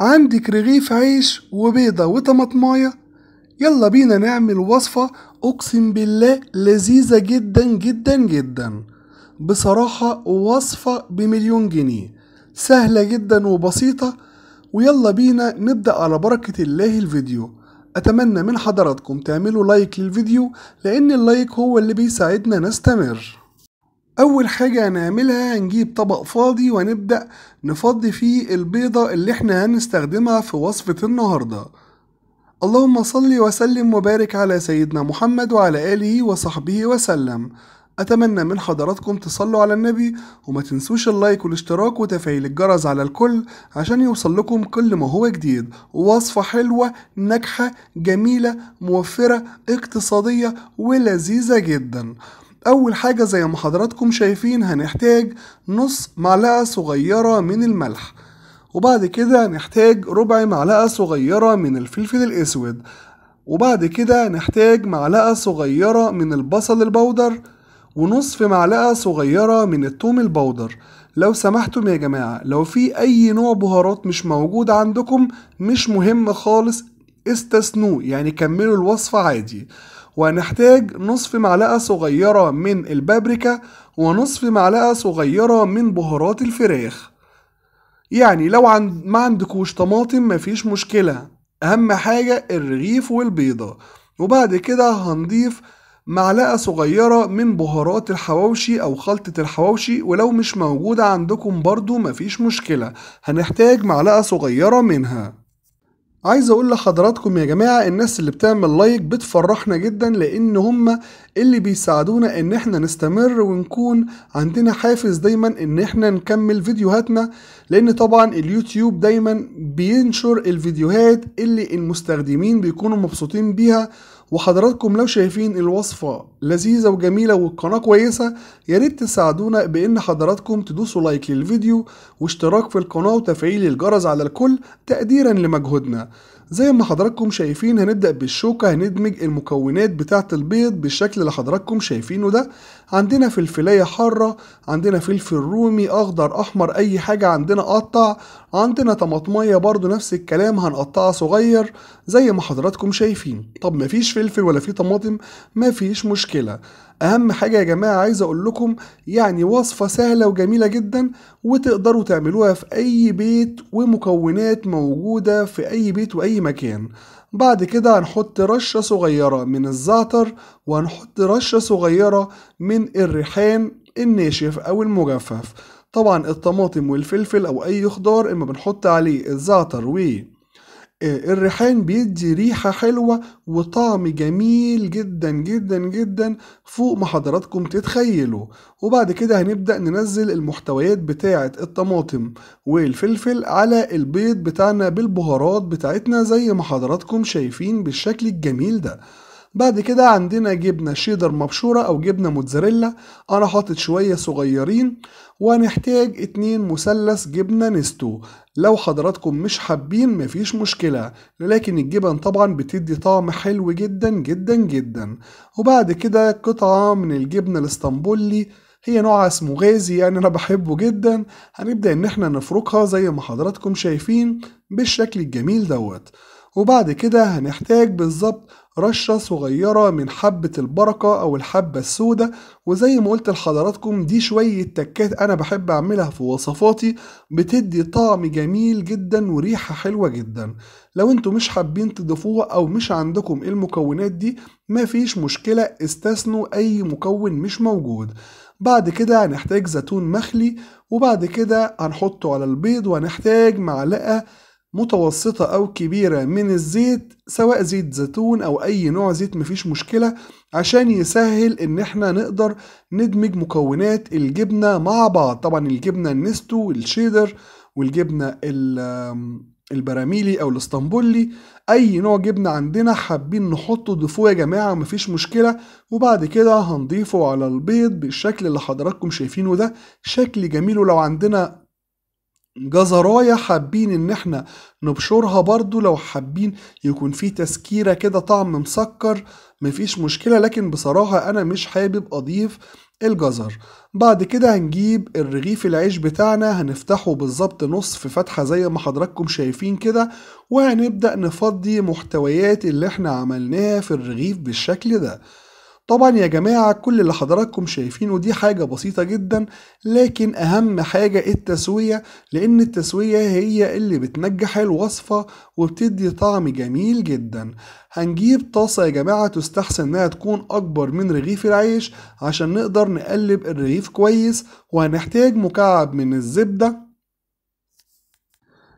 عندك رغيف عيش وبيضة وطماطماية يلا بينا نعمل وصفة أقسم بالله لذيذة جدا جدا جدا بصراحة وصفة بمليون جنيه سهلة جدا وبسيطة ويلا بينا نبدأ على بركة الله الفيديو أتمنى من حضراتكم تعملوا لايك للفيديو لأن اللايك هو اللي بيساعدنا نستمر اول حاجة هنعملها هنجيب طبق فاضي ونبدأ نفضي فيه البيضة اللي احنا هنستخدمها في وصفة النهاردة اللهم صل وسلم وبارك على سيدنا محمد وعلى آله وصحبه وسلم أتمنى من حضراتكم تصلوا على النبي وما تنسوش اللايك والاشتراك وتفعيل الجرس على الكل عشان يوصل لكم كل ما هو جديد ووصفة حلوة ناجحة جميلة موفرة اقتصادية ولذيذة جدا أول حاجة زي ما حضراتكم شايفين هنحتاج نص معلقة صغيرة من الملح وبعد كده نحتاج ربع معلقة صغيرة من الفلفل الأسود وبعد كده نحتاج معلقة صغيرة من البصل البودر ونصف معلقة صغيرة من التوم البودر لو سمحتم يا جماعة لو في أي نوع بهارات مش موجود عندكم مش مهم خالص استثنوه يعني كملوا الوصفة عادي وهنحتاج نصف معلقة صغيرة من البابريكا ونصف معلقة صغيرة من بهارات الفراخ يعني لو عند ما عندكوش طماطم مفيش مشكلة أهم حاجة الرغيف والبيضة وبعد كده هنضيف معلقة صغيرة من بهارات الحواوشي أو خلطة الحواوشي ولو مش موجودة عندكم برضو مفيش مشكلة هنحتاج معلقة صغيرة منها عايز اقول لحضراتكم يا جماعه الناس اللي بتعمل لايك بتفرحنا جدا لان هم اللي بيساعدونا ان احنا نستمر ونكون عندنا حافز دايما ان احنا نكمل فيديوهاتنا لان طبعا اليوتيوب دايما بينشر الفيديوهات اللي المستخدمين بيكونوا مبسوطين بيها وحضراتكم لو شايفين الوصفة لذيذة وجميلة والقناة كويسة ياريت تساعدونا بإن حضراتكم تدوسوا لايك للفيديو واشتراك في القناة وتفعيل الجرس على الكل تقديرا لمجهودنا زي ما حضراتكم شايفين هنبدأ بالشوكة هندمج المكونات بتاعة البيض بالشكل اللي حضراتكم شايفينه ده عندنا فلفلية حارة عندنا فلفل رومي أخضر أحمر أي حاجة عندنا قطع عندنا طماطمية برضو نفس الكلام هنقطعها صغير زي ما حضراتكم شايفين طب مفيش في فلفل ولا في طماطم ما فيش مشكله اهم حاجه يا جماعه عايز اقول لكم يعني وصفه سهله وجميله جدا وتقدروا تعملوها في اي بيت ومكونات موجوده في اي بيت واي مكان بعد كده هنحط رشة صغيرة من الزعتر وهنحط رشة صغيرة من الريحان الناشف أو المجفف طبعا الطماطم والفلفل أو أي خضار إما بنحط عليه الزعتر و آه، الريحان بيدي ريحة حلوة وطعم جميل جدا جدا جدا فوق ما حضراتكم تتخيلوا وبعد كده هنبدأ ننزل المحتويات بتاعة الطماطم والفلفل على البيض بتاعنا بالبهارات بتاعتنا زي ما حضراتكم شايفين بالشكل الجميل ده بعد كده عندنا جبنة شيدر مبشورة أو جبنة موتزاريلا أنا حاطط شوية صغيرين وهنحتاج اتنين مثلث جبنة نستو لو حضراتكم مش حابين مفيش مشكلة لكن الجبن طبعا بتدي طعم حلو جدا جدا جدا وبعد كده قطعة من الجبنة الاسطنبولي هي نوع اسمه غازي يعني انا بحبه جدا هنبدأ ان احنا نفركها زي ما حضراتكم شايفين بالشكل الجميل دوت وبعد كده هنحتاج بالظبط رشة صغيرة من حبة البركة أو الحبة السوداء وزي ما قلت لحضراتكم دي شوية تكات أنا بحب أعملها في وصفاتي بتدي طعم جميل جدا وريحة حلوة جدا لو انتوا مش حابين تضيفوها أو مش عندكم المكونات دي مفيش مشكلة استثنوا أي مكون مش موجود بعد كده هنحتاج زيتون مخلي وبعد كده هنحطه على البيض وهنحتاج معلقة متوسطة أو كبيرة من الزيت سواء زيت زيتون أو أي نوع زيت مفيش مشكلة عشان يسهل إن إحنا نقدر ندمج مكونات الجبنة مع بعض طبعا الجبنة النستو والشيدر والجبنة البراميلي أو الاسطنبولي أي نوع جبنة عندنا حابين نحطه ضيفوه يا جماعة مفيش مشكلة وبعد كده هنضيفه على البيض بالشكل اللي حضراتكم شايفينه ده شكل جميل ولو عندنا جزرايا حابين ان احنا نبشرها برضو لو حابين يكون في تسكيرة كده طعم مسكر مفيش مشكلة لكن بصراحة انا مش حابب اضيف الجزر بعد كده هنجيب الرغيف العيش بتاعنا هنفتحه بالظبط نص في فتحة زي ما حضراتكم شايفين كده وهنبدأ نفضي محتويات اللي احنا عملناها في الرغيف بالشكل ده طبعا يا جماعة كل اللي حضراتكم شايفينه دي حاجة بسيطة جدا لكن أهم حاجة التسوية لأن التسوية هي اللي بتنجح الوصفة وبتدي طعم جميل جدا هنجيب طاسة يا جماعة تستحسن إنها تكون أكبر من رغيف العيش عشان نقدر نقلب الرغيف كويس وهنحتاج مكعب من الزبدة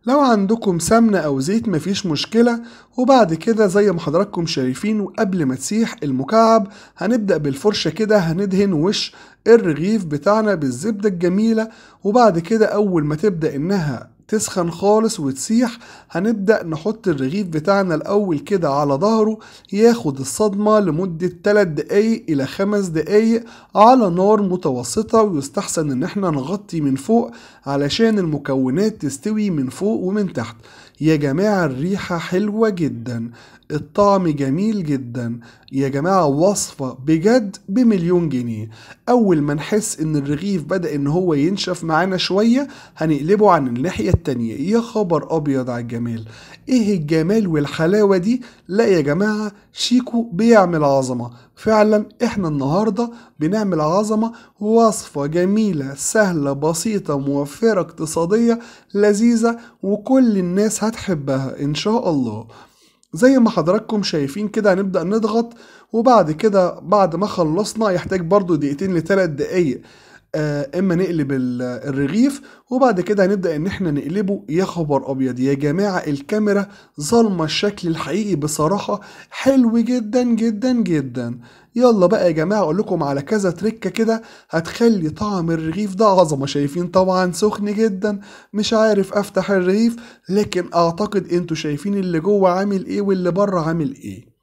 لو عندكم سمنة أو زيت مفيش مشكلة وبعد كده زي ما حضراتكم شايفين وقبل ما تسيح المكعب هنبدأ بالفرشة كده هندهن وش الرغيف بتاعنا بالزبدة الجميلة وبعد كده أول ما تبدأ إنها تسخن خالص وتسيح هنبدأ نحط الرغيف بتاعنا الأول كده على ظهره ياخد الصدمة لمدة 3 دقايق إلى 5 دقايق على نار متوسطة ويستحسن إن احنا نغطي من فوق علشان المكونات تستوي من فوق ومن تحت يا جماعة الريحة حلوة جدا الطعم جميل جدا يا جماعة وصفة بجد بمليون جنيه أول ما نحس إن الرغيف بدأ إن هو ينشف معانا شوية هنقلبه عن الناحية التانية يا خبر أبيض على الجمال إيه الجمال والحلاوة دي لا يا جماعة شيكو بيعمل عظمة فعلا احنا النهاردة بنعمل عظمة وصفة جميلة سهلة بسيطة موفرة اقتصادية لذيذة وكل الناس هتحبها ان شاء الله زي ما حضراتكم شايفين كده هنبدأ نضغط وبعد كده بعد ما خلصنا يحتاج برضو دقيقتين لتلات دقايق آه، اما نقلب الرغيف وبعد كده هنبدا ان احنا نقلبه يا خبر ابيض يا جماعه الكاميرا ظالمه الشكل الحقيقي بصراحه حلو جدا جدا جدا يلا بقى يا جماعه اقول لكم على كذا تريكه كده هتخلي طعم الرغيف ده عظمه شايفين طبعا سخن جدا مش عارف افتح الرغيف لكن اعتقد انتوا شايفين اللي جوه عامل ايه واللي بره عامل ايه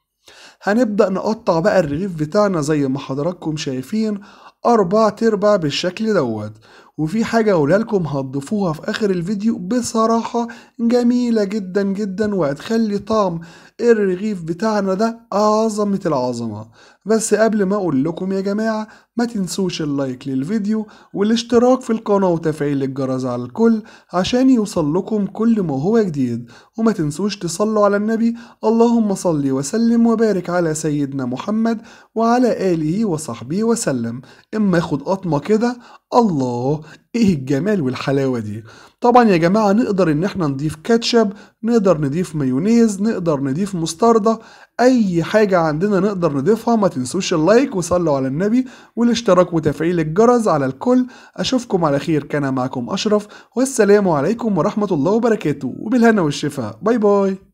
هنبدأ نقطع بقى الرغيف بتاعنا زي ما حضراتكم شايفين أربع تربع بالشكل دوت وفي حاجة أقولها لكم هتضيفوها في آخر الفيديو بصراحة جميلة جدا جدا وهتخلي طعم الرغيف بتاعنا ده عظمة العظمة بس قبل ما اقول لكم يا جماعة ما تنسوش اللايك للفيديو والاشتراك في القناة وتفعيل الجرس على الكل عشان يوصل لكم كل ما هو جديد وما تنسوش تصلوا على النبي اللهم صلي وسلم وبارك على سيدنا محمد وعلى آله وصحبه وسلم اما اخد قطمة كده الله ايه الجمال والحلاوه دي طبعا يا جماعه نقدر ان احنا نضيف كاتشب نقدر نضيف مايونيز نقدر نضيف مستردة اي حاجه عندنا نقدر نضيفها ما تنسوش اللايك وصلوا على النبي والاشتراك وتفعيل الجرس على الكل اشوفكم على خير كان معكم اشرف والسلام عليكم ورحمه الله وبركاته وبالهنا والشفاء باي باي